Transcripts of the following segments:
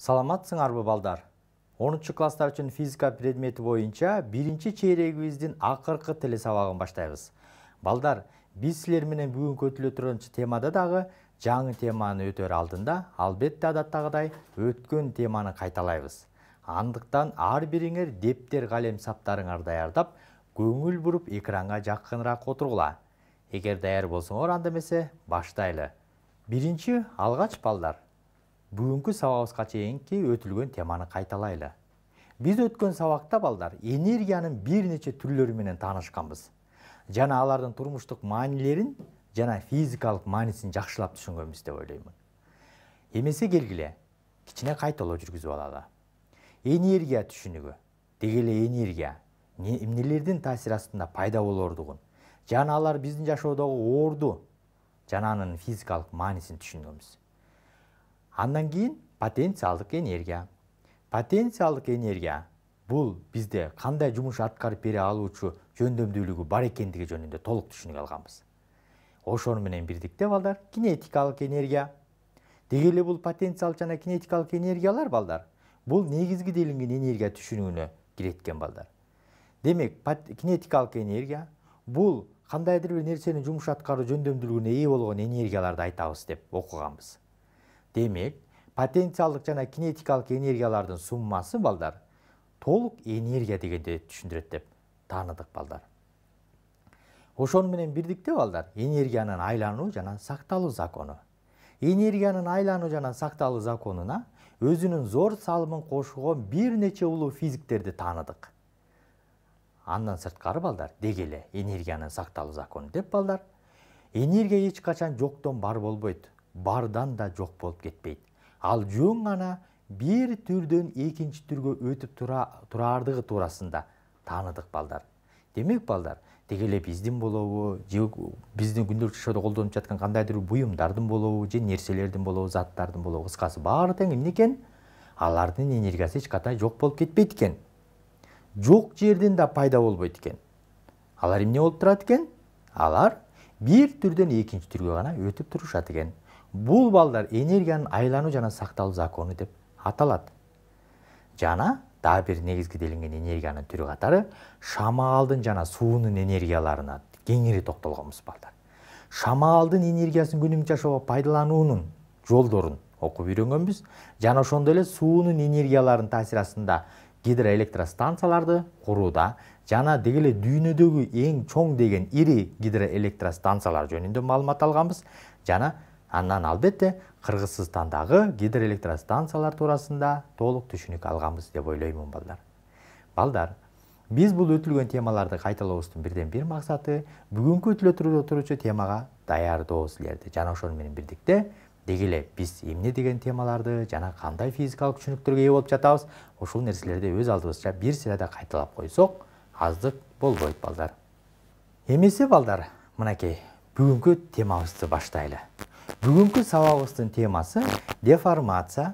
Саламатсыңарбы балдар? 10 класстар үшін физика предмети боюнча биринчи чейрегибиздин ақырқы тілі сабагын баштайбыз. Балдар, біз силер бүгін көтілі тұрыншы турган темада дагы жаңы теманы өтөр алдында албетте адаттағыдай өткен теманы қайталайыз. Андықтан ар бириңер дептер ғалем саптарыңар даярдап, көңүл буруп экранга жакыныраак отургула. Эгер даяр болсоңор, анда баштайлы. Биринчи балдар, бүгүнкү сабагыбызга чейинки өтілген теманы қайталайлы. Біз өткөн сабакта балдар энергияның бир нече түрлөрү менен таанышканбыз жана алардын турмуштук маанилерин жана физикалық маанисин жакшылап түшүнгөнбүз деп ойлоймун эмесе келгиле кичине кайталоо жүргүзүп алалы энергия түшүнүгү деги эле энергия эмнелердин таасири астында пайда болоордугун жана алар биздин жашоодогу оорду жана анын физикалык маанисин түшүнгөнбүз Аннан кейін потенциалдық энергия потенциалдық энергия бұл бізде қандай жұмыс атқарып бере үші жөндөмдүүлүгү бар екендігі жөнүндө толық түшүнүп алганбыз ошону менен балдар кинетикалық энергия Дегелі бұл потенциал жана кинетикалық энергиялар балдар бұл негізгі делинген энергия түшүнүгүнө кирет балдар демек кинетикалық энергия бұл қандайдыр бір нерсени жұмыс аткаруу жөндөмдүүлүгүнө ээ болгон энергияларды айтабыз деп окуганбыз демек потенциалдық жана кинетикалық энергиялардын суммасы балдар толық энергия дегенде түшүндүрөт деп тааныдык балдар ошону менен бирдикте балдар энергиянын айлануу жана сакталуу закону энергиянын айлануу жана сакталуу законуна өзүнүн зор салымын кошугон бир нече улуу физиктерди тааныдык андан сырткары балдар деги эле энергиянын сакталуу закону деп балдар энергия эч качан жоктон бар болбойт бардан да жоқ болып кетпейт. ал жөн гана бир түрдөн экинчи түргө өтіп тұра, тұрардығы турасында таныдық балдар демек балдар дегеле биздин болобу же биздин күнделиктик жашоодо колдонуп жаткан кандайдыр буюмдардын болобу же нерселердин болобу заттардын болобу кыскасы баары тең эмне экен алардын энергиясы эч кадай жок болуп кетпейт экен жок жерден да пайда болбойт экен алар эмне болуп турат экен алар бир түрдөн экинчи түргө гана өтүп турушат экен бул балдар энергиянын айлануу жана сакталуу закону деп аталат жана дагы бир негизги делинген энергиянын түрү катары шамаалдын жана суунун энергияларына кеңири токтолгонбуз балдар шамаалдын энергиясын күнүмдүк жашоого пайдалануунун жолдорун окуп үйрөнгөнбүз жана ошондой эле суунун энергияларын таасири астында гидроэлектростанцияларды курууда жана деги эле дүйнөдөгү эң чоң деген ири гидроэлектростанциялар жөнүндө маалымат алганбыз жана Аннан албетте кыргызстандагы гидроэлектростанциялар туурасында толук түшүнүк алганбыз деп ойлоймун балдар балдар биз бул өтүлгөн темаларды кайталообуздун бирден бир максаты бүгүнкү өтүлө турчу темага даярдоо силерди жана ошону менен бирдикте деги биз эмне деген темаларды жана кандай физикалык түшүнүктөргө ээ болуп жатабыз ушул нерселерди өз алдыбызча бир сыйрада кайталап койсок аздык болбойт балдар эмесе балдар мынакей бүгүнкү темабызды баштайлы бүгінгі сабағымыздың темасы деформация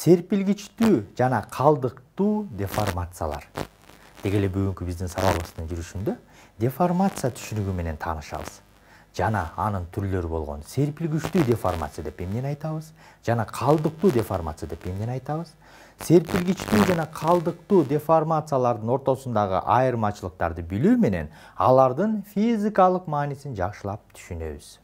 серпілгіштіу жана қалдықту деформациялар эле бүгүнкү биздин сабагыбыздын жүрүшүндө деформация түшүнүгү менен таанышабыз жана анын түрлөрү болгон серпилгичтүү деформация деп эмнени айтабыз жана калдыктуу деформация деп эмнени айтабыз серпилгичтүү жана калдыктуу деформациялардын ортосундагы айырмачылыктарды билүү менен алардын физикалык маанисин жакшылап түшүнөбүз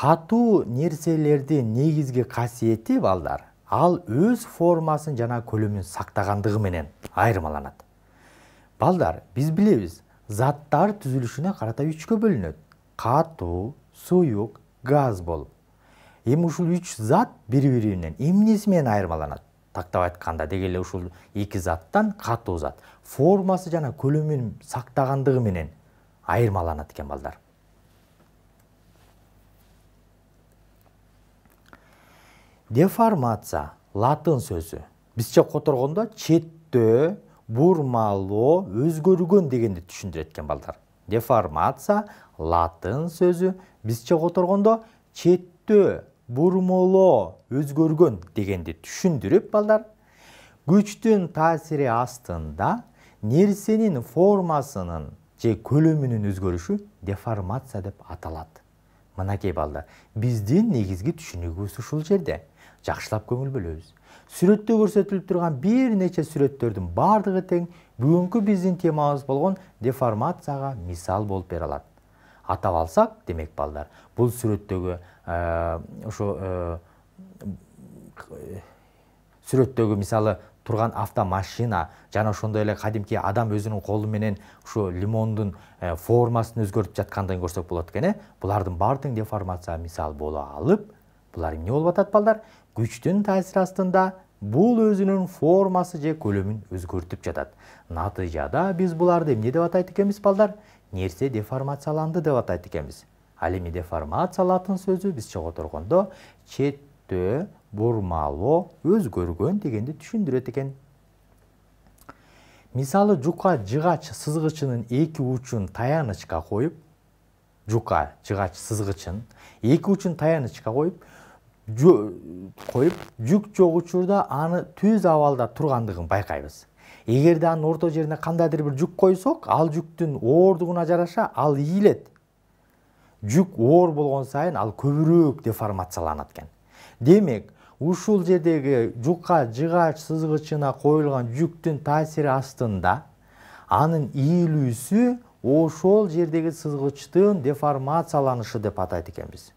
қату нерселерде негізгі қасиеті балдар ал өз формасын жана көлемін сақтағандығы менен айырмаланады балдар біз білеміз заттар түзілішіне қарата үчкө бөлінеді катуу суюк газ болып. эми ушул үч зат бири биринен эмнеси менен айырмаланат тактап айтканда деги эле ушул эки заттан катуу зат формасы жана көлөмүн сактагандыгы менен айырмаланат экен балдар деформация латын сөзі бізше которгондо четтөө бурмалоо өзгөргөн дегенди түшүндүрөт экен балдар деформация латын сөзү бизче которгондо четтөө бурмалоо өзгөргөн дегенди түшүндүрүп балдар күчтүн таасири астында нерсенин формасынын же көлөмүнүн өзгөрүшү деформация деп аталат мынакей балдар биздин негизги түшүнүгүбүз ушул жерде жакшылап көңүл бөлөбүз сүрөттө көрсөтүлүп турган бир нече сүрөттөрдүн баардыгы тең бүгүнкү биздин темабыз болгон деформацияга мисал болуп бере алат атап алсак демек балдар бул сүрөттөгү ошо ә, ә, сүрөттөгү мисалы турган автомашина жана ошондой эле кадимки адам өзүнүн колу менен ушу лимондун ә, формасын өзгөртүп жаткандыгын көрсөк болот экен э булардын деформация мисал боло алып булар эмне болуп атат балдар күчтүн таасири астында бул өзүнүн формасы же көлөмүн өзгөртүп жатат натыйжада биз буларды эмне деп атайт экенбиз балдар нерсе деформацияланды деп атайт экенбиз ал эми деформация латын сөзү бизче которгондо четтөө бурмалоо өзгөргөн дегенди түшүндүрөт экен мисалы жука жыгач сызгычынын эки учун таянычка коюп жука жыгач сызгычын эки учун таянычка коюп қойып жүк жоқ учурда аны түз абалда тургандыгын байкайбыз эгерде анын орто жерине кандайдыр бир жүк койсок ал жүктүн оордугуна жараша ал ийилет жүк оор болгон сайын ал көбүрөөк деформацияланат экен демек ушул жердеги жука жыгач сызгычына коюлган жүктүн таасири астында анын ийилүүсү ошол жердеги сызгычтын деформацияланышы деп атайт экенбиз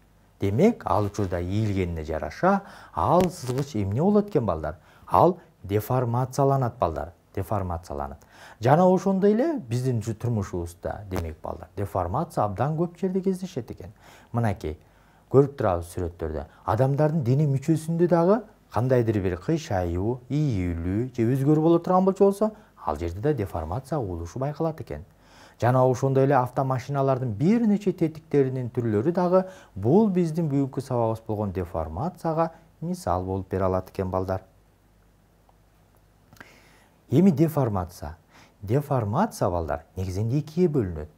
демек ал учурда елгеніне жараша ал сызғыш эмне болот экен балдар ал деформацияланат балдар деформацияланат жана біздің эле биздин турмушубузда демек балдар деформация абдан көп жерде кездешет экен мынакей көріп турабыз сүрөттөрдө Адамдардың дене мүчөсүндө дагы кандайдыр бир кыйшаюу ийилүү же өзгөрүү боло турган болчу болсо ал жерде де деформация байкалат екен жана ошондой эле автомашиналардын бир нече тетиктеринин түрлөрү дагы бул биздин бүгүнкү сабагыбыз болгон деформацияга мисал болуп бере алат экен балдар эми деформация деформация балдар негизинен экиге бөлүнөт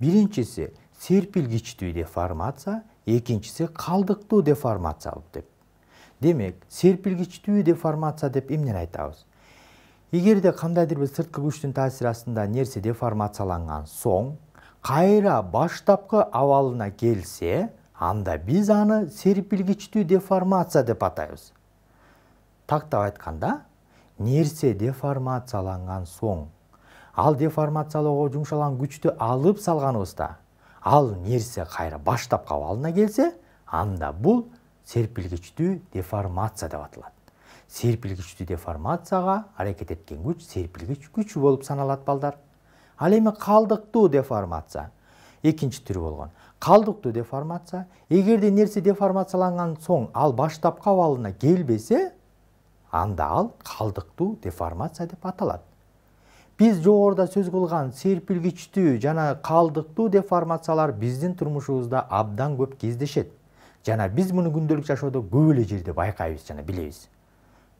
биринчиси серпилгичтүү деформация экинчиси калдыктуу деформация деп демек серпилгичтүү деформация деп эмнени айтабыз егерде кандайдыр бир сырткы күштің таасири астында нерсе деформацияланған соң қайра баштапқы ауалына келсе анда биз аны серпилгичтүү деформация деп атайбыз тактап айтқанда нерсе деформацияланған соң ал деформациялоого жумшалган күчтү алып салганыбызда ал нерсе қайра баштапкы абалына келсе анда бұл серпилгичтүү деформация деп аталат Серпілгішті деформацияға аракет еткен күч серпілгіш күч болуп саналат балдар ал эми деформация екінші түрі болған. калдыктуу деформация эгерде нерсе деформацияланған соң ал баштапкы абалына келбесе анда ал калдыктуу деформация деп аталады. Біз жогоруда сөз кылган серпілгішті, жана калдыктуу деформациялар біздің турмушубузда абдан көп кездешет жана биз муну күндөлүк жашоодо көп эле жерде байкайбыз жана билебиз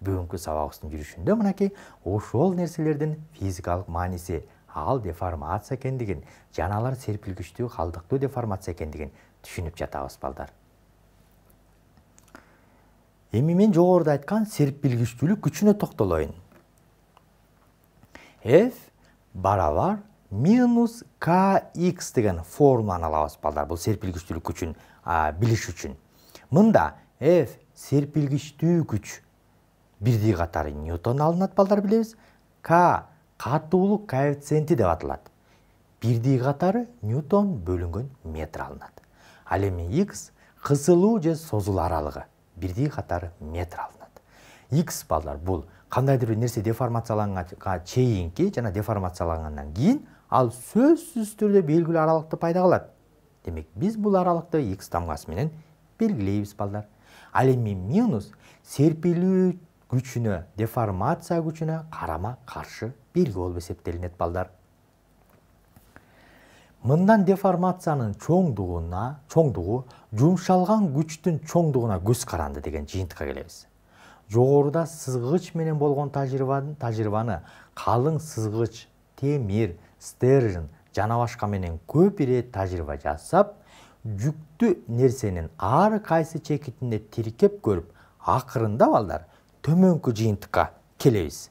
бүгінгі сабағымыздың жүрүшүндө мынакей ошол нерселердин физикалык мааниси ал деформация экендигин жана алар серпилгичтүү калдыктуу деформация экендигин түшүнүп жатабыз балдар эми мен жогоруда айткан серпилгичтүүлүк күчүнө токтолоюн f барабар минус kx деген формуланы алабыз балдар бул серпилгичтүүлүк күчүн билиш үчүн мында f серпилгичтүү күч бірдей қатары ньютон алынады балдар білеміз к қатулық коэффициенті деп аталады бірдей қатары ньютон бөлінген метр алынады ал эми x қысылу же созулуу аралығы. бірдей қатары метр алынады x балдар бұл қандайдыр бір нерсе деформацияланғанға чейинки жана деформацияланғаннан кейін ал сөзсіз түрде белгілі аралықты пайда қылады демек біз бұл аралықты x тамгасы менен балдар ал эми минус серпилүү күчүнө деформация күчүнө қарама, каршы белги болуп эсептелинет балдар мындан деформациянын чоңдугуна чоңдугу жумшалган күчтүн чоңдугуна көз каранды деген жыйынтыкка келебиз жогоруда сызгыч менен болгон тажрыйбаны тажрыйбаны калың сызгыч темир стержень жана башка менен көп ирет тажрыйба жасап жүктү нерсенин ар кайсы чекитине тиркеп көрүп акырында балдар төмөнкү жыйынтыкка келебиз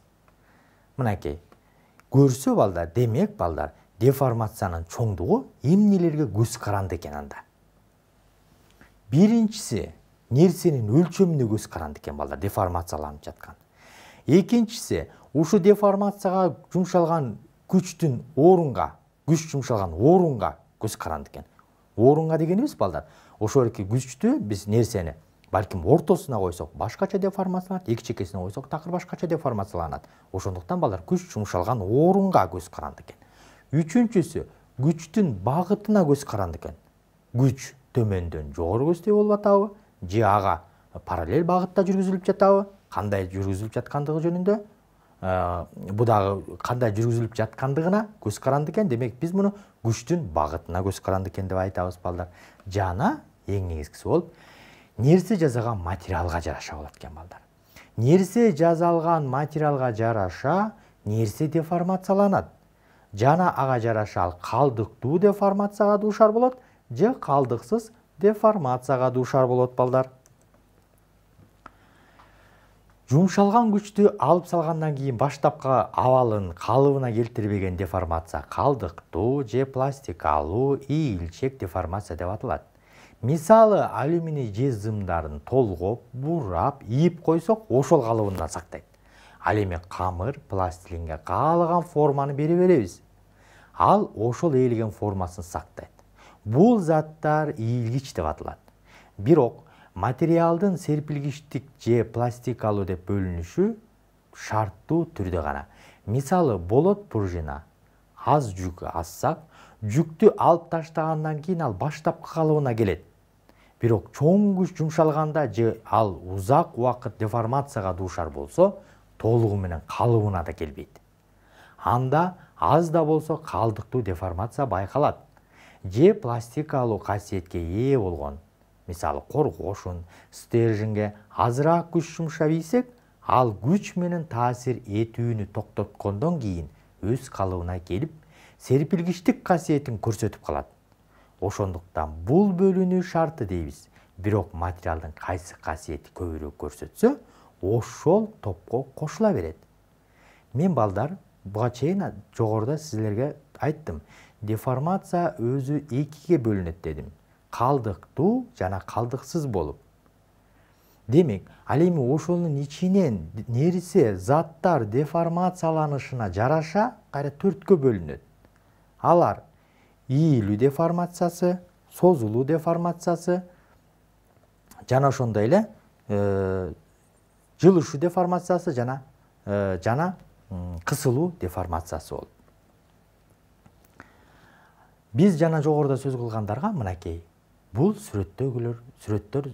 мынакей көрсө балдар демек балдар деформациянын чоңдугу эмнелерге көз каранды экен анда биринчиси нерсенин өлчөмүнө көз каранды экен балдар деформацияланып жаткан экинчиси ушу деформацияга жумшалган күчтүн орунга күч жумшалган орунга көз каранды экен орунга дегенибиз балдар ошол эки күчтү биз нерсени балким ортосына қойсақ башкача деформацияланат эки чекесине койсок такыр башкача деформацияланат ошондуктан балдар күч жумшалган орунга ә, көз каранды экен үчүнчүсү күчтүн багытына көз каранды экен күч төмөндөн жогору көздөй болуп атабы же ага параллель багытта жүргүзүлүп жатабы кандай жүргүзүлүп жаткандыгы жөнүндө бул дагы кандай жүргүзүлүп жаткандыгына көз каранды экен демек биз муну күчтүн багытына көз каранды экен деп айтабыз балдар жана эң негизгиси болуп нерсе жасаган материалга жараша болот экен балдар нерсе жасалган материалга жараша нерсе деформацияланат жана ага жараша ал калдыктуу деформацияга дуушар болот же калдыксыз деформацияга дуушар болот балдар жумшалган күчтү алып салгандан кийин баштапкы абалын калыбына келтирбеген деформация калдыктуу же пластикалуу ийилчек деформация деп аталат мысалы алюминий зымдарын толгоп бурап иіп койсок ошол қалыбында сактайт ал эми камыр пластилинге каалаган форманы бере беребиз ал ошол ээлеген формасын сактайт бул заттар ийилгич деп аталат бирок материалдын серпилгичтик же пластикалуу деп бөлүнүшү шарттуу түрдө гана мисалы болот пружина аз жүк ассак жүктү алып таштагандан кийин ал баштапкы калыбына келет бирок чоң күч жумшалганда же ал узак уақыт деформацияға дуушар болсо толугу менен калыбына да келбейт анда аз да болсо калдыктуу деформация байкалат же пластикалуу касиетке ээ болгон мисалы коргошун стержинге азыраак күш жұмша ийсек ал күч менен таасир этүүнү токтоткондон кейін өз калыбына келіп, серпилгичтик касиетин көрсөтүп калат ошондуктан бул бөлүнүү шарты дейбиз бирок материалдын кайсы касиети көбүрөөк көрсөтсө ошол топко кошула берет мен балдар буга чейин жогоруда сиздерге айттым деформация өзү экиге бөлүнөт дедим калдыктуу жана калдыксыз болуп демек ал эми ошонун ичинен нерсе заттар деформацияланышына жараша кайра төрткө бөлүнөт алар ийилүү деформациясы созулуу деформациясы жана ошондой эле жылышуу деформациясы жана жана кысылуу деформациясы болот биз жана жогоруда сөз кылгандарга мынакей бул сүрөттөгүлөр сүрөттөр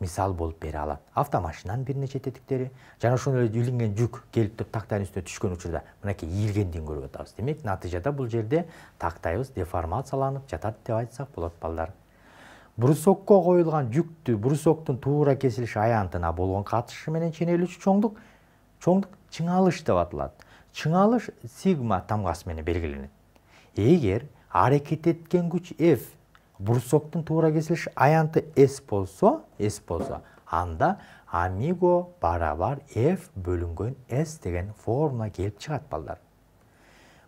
мисал болып бере алат автомашинанын бир нече тетиктери жана ошондой эле илинген жүк келип туруп тактанын үстүнө түшкөн учурда мынакей ийилгендигин көрүп атабыз демек натыйжада бул жерде тактайыбыз деформацияланып жатат деп айтсак болот балдар брусокко коюлган жүктү брусоктун туура кесилиш аянтына болгон катышы менен ченелүүчү чоңдук чоңдук чыңалыш деп аталат чыңалыш сигма тамгасы менен белгиленет эгер аракет эткен күч f Бұрсоқтың туура кесілші аянты S болса, s болса, анда амиго барабар f бөлүнгөн s деген формула келіп чыгат балдар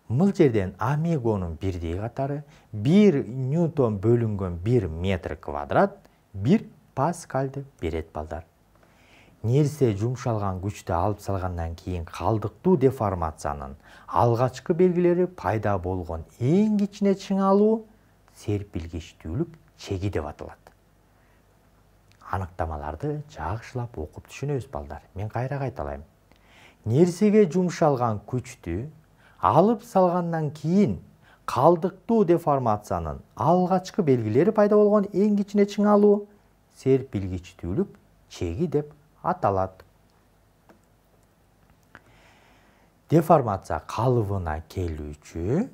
мыл жерден амигоның бірдей қатары 1 ньютон бөлінген 1 метр квадрат 1 паскальды берет балдар нерсе жұмшалған күшті алып салғаннан кейін қалдықту деформацияның алгачкы белгілері пайда болгон ең кичине чыңалуу серп чеги деп аталады анықтамаларды жақшылап оқып өз балдар мен қайра қайталаймын нерсеге жұмшалған күчтү алып салғаннан кейін қалдықтуу деформациянын алғашқы белгілері пайда болған ең кичине чыңалуу серпилгичтүүлүк чеги деп аталат. деформация қалыбына келүүчү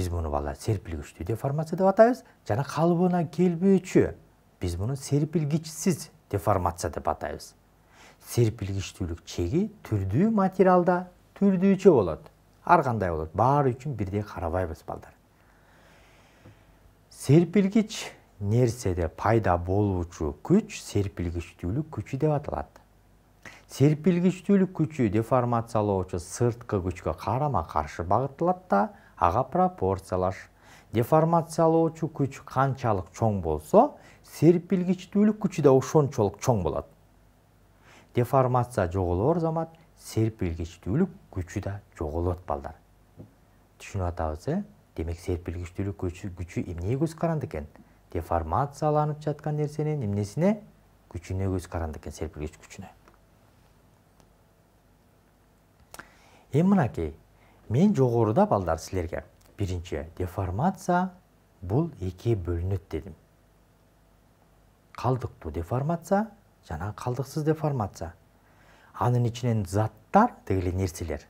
биз муну балдар серпилгичтүү деформация деп атайбыз және қалыбына келбөөчү біз муну серпілгішсіз деформация деп атаймыз серпилгичтүүлүк чеги түрдүү материалда түрдүүчө болот. ар кандай болот баары үчүн бирдей карабайбыз балдар серпилгич нерседе пайда болуучу күч серпилгичтүүлүк күчү деп аталат серпилгичтүүлүк күчү деформациялоочу сырткы күчкө карама каршы багытталат да ага пропорциялаш деформациялоочу күч канчалык чоң болсо серпилгичтүүлүк күчү да ошончолук чоң болот деформация жоголоор замат серпилгичтүүлүк күчү да жоголот балдар түшүнүп атабыз э демек серпилгичтүүлүк күчү күчү эмнеге көз каранды экен деформацияланып жаткан нерсенин эмнесине күчүнө көз каранды экен серпилгич күчүнө эми мынакей мен жоғарыда балдар сілерге бірінші деформация бұл еке бөлініт, дедім қалдықту деформация жана қалдықсыз деформация анын ичинен заттар дегілі нерселер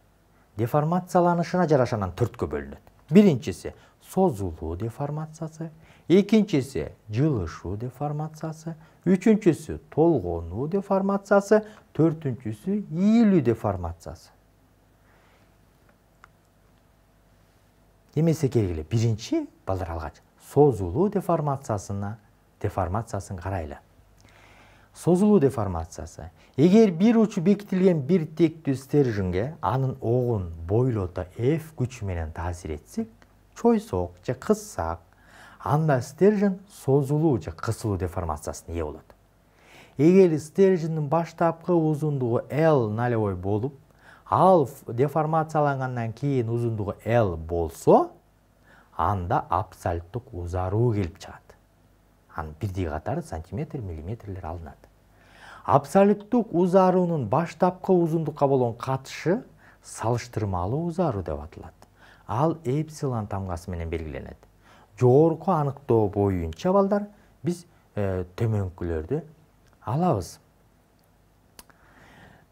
деформацияланышына жарашанан төрткө бөлүнөт Біріншісі созулуу деформациясы екіншісі жылышу деформациясы үшіншісі толгонуу деформациясы төртіншісі ийилүү деформациясы немесе келгіле биринчи балдар алгач созулуу деформациясына деформациясын карайлы созулуу деформациясы эгер бир учу бекитилген бир тектүү стержинге анын огун бойлото f күчү менен таасир этсек чойсок же кыссак анда стержень созулуу же кысылуу деформациясына ээ болот эгер стержендин баштапкы узундугу l нолевой болуп ал деформацияланғаннан кейін ұзындығы l болсо, анда абсолюттік ұзару келіп шығады аны бірдей қатар сантиметр миллиметрлер алынады абсолюттік ұзаруның баштапқы ұзындыққа болған қатысы салыштырмалы ұзару деп аталады ал эпсилон менен белгіленеді жоғарғы анықтау бойынша балдар біз ә, э, төменгілерді алабыз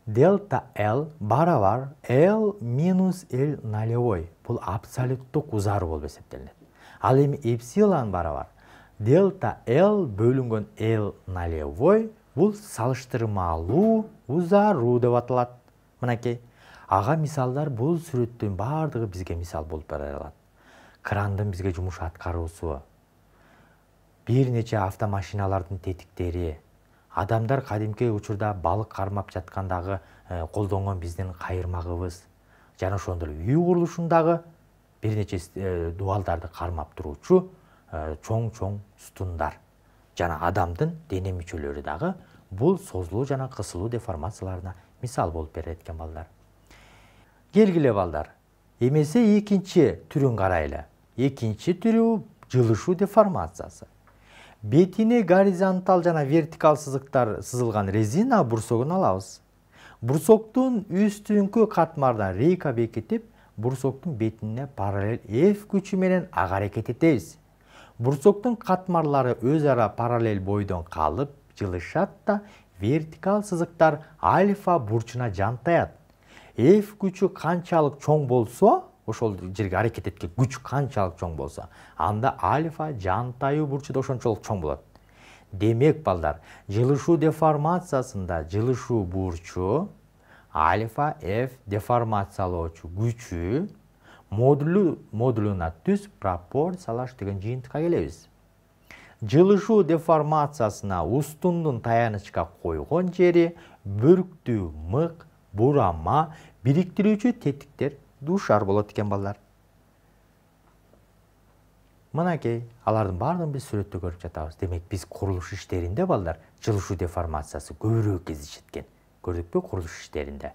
делта l барабар l минус l нолевой бул абсолюттук узаруу болуп эсептелинет ал эми эпсилон барабар делта l бөлүнгөн l нолевой бул салыштырмалуу узаруу деп аталат мынакей ага мисалдар бул сүрөттүн баардыгы бизге мисал болуп алат крандын бизге жумуш аткаруусу бир нече автомашиналардын тетиктери адамдар кадимки учурда балык қармап жатқандағы э, колдонгон биздин кайырмагыбыз жана ошондой эле үй курулушундагы бир нече э, дубалдарды кармап туруучу э, чоң чоң стундар жана адамдын дене мүчөлөрү дагы бул созулуу жана кысылуу деформацияларына мисал болуп берет экен балдар келгиле балдар эмесе экинчи түрүн карайлы экинчи түрү жылышуу деформациясы бетіне горизонтал жана вертикал сызықтар сызылған резина бурсогун алабыз бурсоктун үстүнкү қатмардан рейка бекитип бурсоктун бетине параллель f күчү менен ага аракет этебиз бурсоктун өз ара параллель бойдон қалып, жылышат да вертикал сызыктар альфа бурчуна жантаят f күчү қанчалық чоң болсо ошол жерге аракет эткен күч канчалык чоң болсо анда альфа жантаюу бурчу да ошончолук чоң болот демек балдар жылышуу деформациясында жылышуу бурчу альфа f деформациялоочу күчү модулю модулуна түз пропорциялаш деген жыйынтыкка келебиз жылышуу деформациясына устундун таянычка койгон жери бүрктүү мык бурама бириктирүүчү тетиктер дуушар болот экен балдар мынакей алардын баардыгын биз сүрөттө көрүп жатабыз демек биз курулуш иштеринде балдар жылышуу деформациясы көбүрөөк кездешет экен пе курулуш иштеринде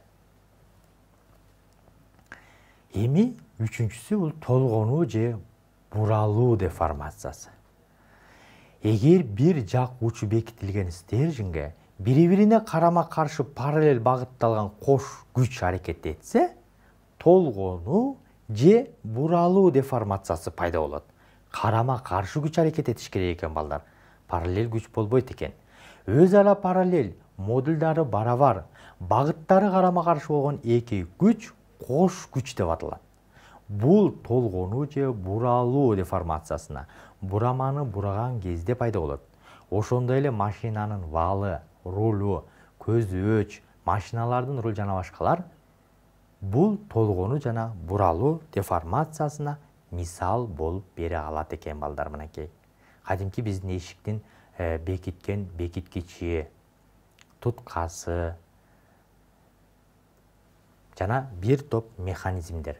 эми үчүнчүсү бул толгонуу же буралуу деформациясы эгер бир жак учу бекитилген стержинге бири бирине карама каршы параллель багытталган кош күч аракет этсе Толгону же буралуу деформациясы пайда болот карама каршы күч аракет этиш керек экен балдар параллель күч болбойт экен өз ара параллель модулдары барабар багыттары карама каршы болгон эки күч кош күч деп аталат бул толгонуу же буралуу деформациясына бураманы бураган кезде пайда болот ошондой эле машинанын валы рулу көзөөч машиналардын руль жана башкалар бұл толғону жана буралуу деформациясына мисал болып бере алат экен балдар мынакей кадимки биздин эшиктин э, бекиткен бекиткичи туткасы жана бир топ механизмдер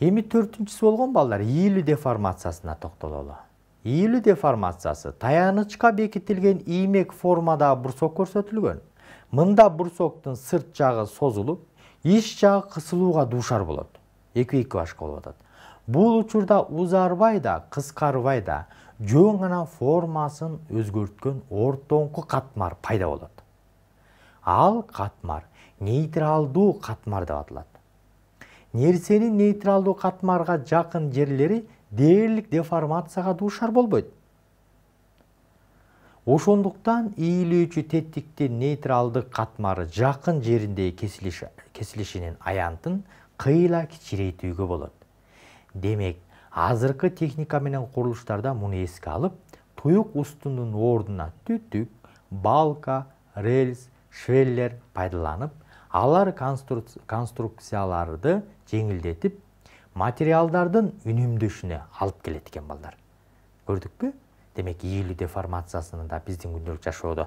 эми төртүнчүсү болгон балдар ийилүү деформациясына токтололу ийилүү деформациясы таянычка бекитилген иймек формада бурсок көрсөтүлгөн мында бурсоктун сырт жагы созулуп иш жагы кысылууга дуушар болот эки эки башка болуп атат бул учурда узарбай да кыскарбай да жөн гана формасын өзгөрткөн ортоңку катмар пайда болот ал катмар нейтралдуу катмар деп аталат нерсенин нейтралдуу катмарга жакын жерлери дээрлик деформацияга дуушар болбойт ошондуктан ийилүүчү теттиктин нейтралдык катмары жакын жериндеги кесилишинин аянтын кыйла кичирейтүүгө болот демек азыркы техника менен курулуштарда муну эске алып туюк устунун ордуна түтүк балка рельс швеллер пайдаланып алар конструкцияларды жеңилдетип материалдардын үнөмдөшүнө алып келет экен балдар көрдүкпү демек ел деформациясының да біздің күнделікті жашоодо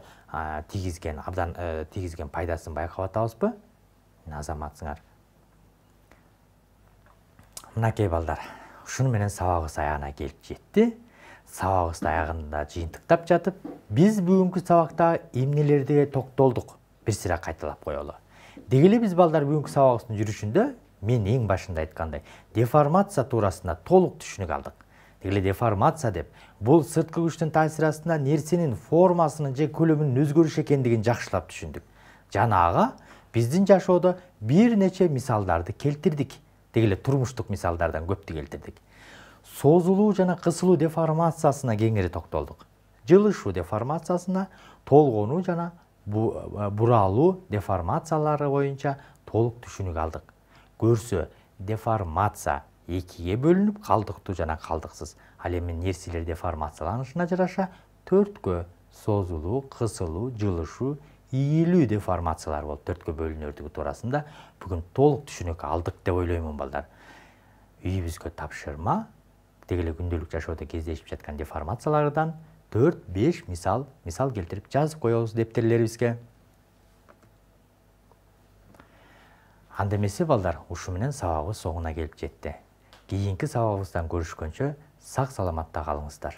тигізген абдан э, тигізген пайдасын байкап атабызбы азаматсыңар мынакей балдар ушуну менен сабагыбыз аягына келип жетти сабагыбызды аягында жыйынтыктап жатып биз бүгүнкү сабакта эмнелерге токтолдук бир сыйра кайталап коелу деги эле биз балдар бүгүнкү сабагыбыздын жүрүшүндө мен эң башында айткандай деформация туурасында толук түшүнүк алдык деформация деп бұл сыртқы күштің астында нерсенің формасының же көлөмүнүн өзгеріш екендігін жақшылап түшүндүк жана аға, биздин жашоодо бир нече мисалдарды келтирдик деги тұрмыштық турмуштук мисалдардан көпті келтирдик созулуу жана қысылу деформациясына кеңири токтолдук Жылышу деформациясына толгонуу жана буралуу ә, деформациялары боюнча толук түшүнүк алдык көрсө деформация екіге бөлініп қалдықту жана қалдықсыз ал эми нерселерде формацияланышына жараша төрткө созулуу кысылуу жылышуу ийилүү деформациялар болуп төрткө бөлүнөрдүгү туурасында Бүгін толук түшүнүк алдык деп ойлоймун балдар үйүбүзгө тапшырма деги эле күндөлүк жашоодо кездешип жаткан деформациялардан төрт беш мисал мисал келтирип жазып коебуз дептерлерибизге анда эмесе балдар ушу менен сабагыбыз соңуна келип жетти кейінгі сабағымыздан көрішкенше сақ саламатта қалыңыздар